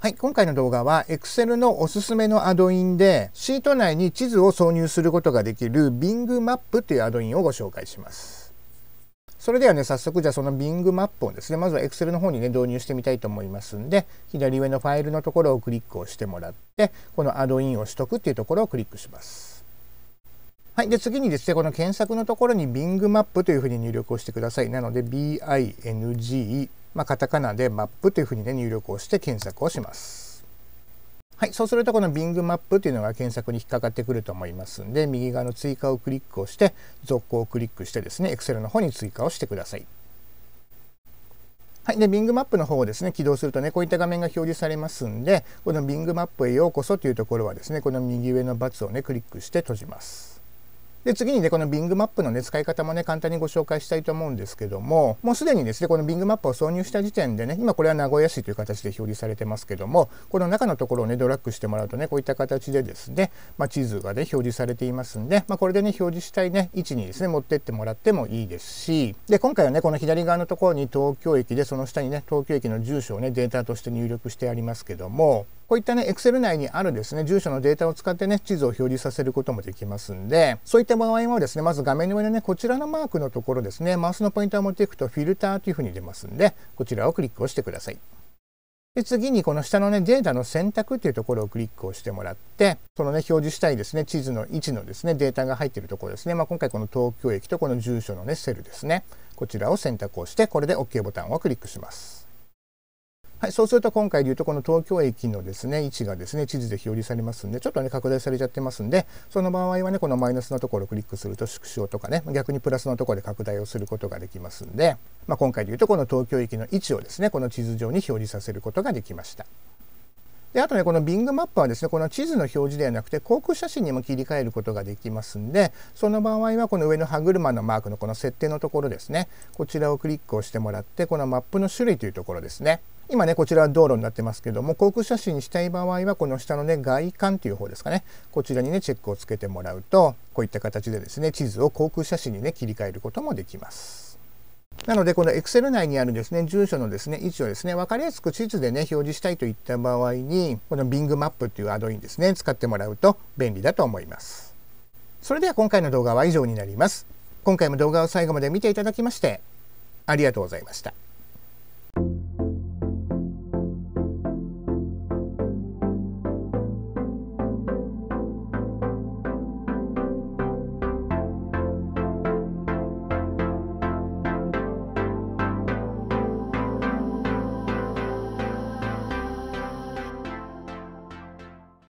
はい、今回の動画は Excel のおすすめのアドインでシート内に地図を挿入することができる Bing マップというアドインをご紹介します。それではね、早速じゃあその Bing マップをですね、まずは Excel の方にね、導入してみたいと思いますんで、左上のファイルのところをクリックをしてもらって、このアドインを取得っていうところをクリックします。はい。で、次にですね、この検索のところに Bing マップというふうに入力をしてください。なので、BING まあ、カタカナでマップというふうにね入力をして検索をします。はい、そうするとこの Bing マップというのが検索に引っかかってくると思いますんで右側の追加をクリックをして続行をクリックしてですね Excel の方に追加をしてください。はい、で Bing マップの方をですね起動するとねこういった画面が表示されますんでこの Bing マップへようこそというところはですねこの右上のバツをねクリックして閉じます。で次にねこの Bing マップのね使い方もね簡単にご紹介したいと思うんですけどももうすでにですねこの Bing マップを挿入した時点でね今これは名古屋市という形で表示されてますけどもこの中のところをねドラッグしてもらうとねこういった形でですね、まあ、地図がね表示されていますんで、まあ、これでね表示したいね位置にですね持ってってもらってもいいですしで今回はねこの左側のところに東京駅でその下にね東京駅の住所をねデータとして入力してありますけどもこういったね、Excel 内にあるですね、住所のデータを使ってね、地図を表示させることもできますんで、そういった場合はですね、まず画面の上のね、こちらのマークのところですね、マウスのポイントを持っていくとフィルターというふうに出ますんで、こちらをクリックをしてください。で次にこの下のねデータの選択っていうところをクリックをしてもらってそのね表示したいですね地図の位置のですねデータが入っているところですね、まあ、今回この東京駅とこの住所のねセルですねこちらを選択をしてこれで OK ボタンをクリックします。はい、そうすると今回でいうとこの東京駅のですね位置がですね地図で表示されますんでちょっとね拡大されちゃってますんでその場合はねこのマイナスのところをクリックすると縮小とかね逆にプラスのところで拡大をすることができますんで、まあ、今回でいうとこの東京駅の位置をですねこの地図上に表示させることができました。であとねこのビングマップはですねこの地図の表示ではなくて航空写真にも切り替えることができますんでその場合はこの上の歯車のマークのこの設定のところですねこちらをクリックをしてもらってこのマップの種類というところですね今ね、こちらは道路になってますけども、航空写真にしたい場合は、この下のね、外観という方ですかね、こちらにね、チェックをつけてもらうと、こういった形でですね、地図を航空写真にね、切り替えることもできます。なので、この Excel 内にあるですね、住所のですね、位置をですね、分かりやすく地図でね、表示したいといった場合に、この Bing マップっていうアドインですね、使ってもらうと便利だと思います。それでは今回の動画は以上になります。今回も動画を最後まで見ていただきまして、ありがとうございました。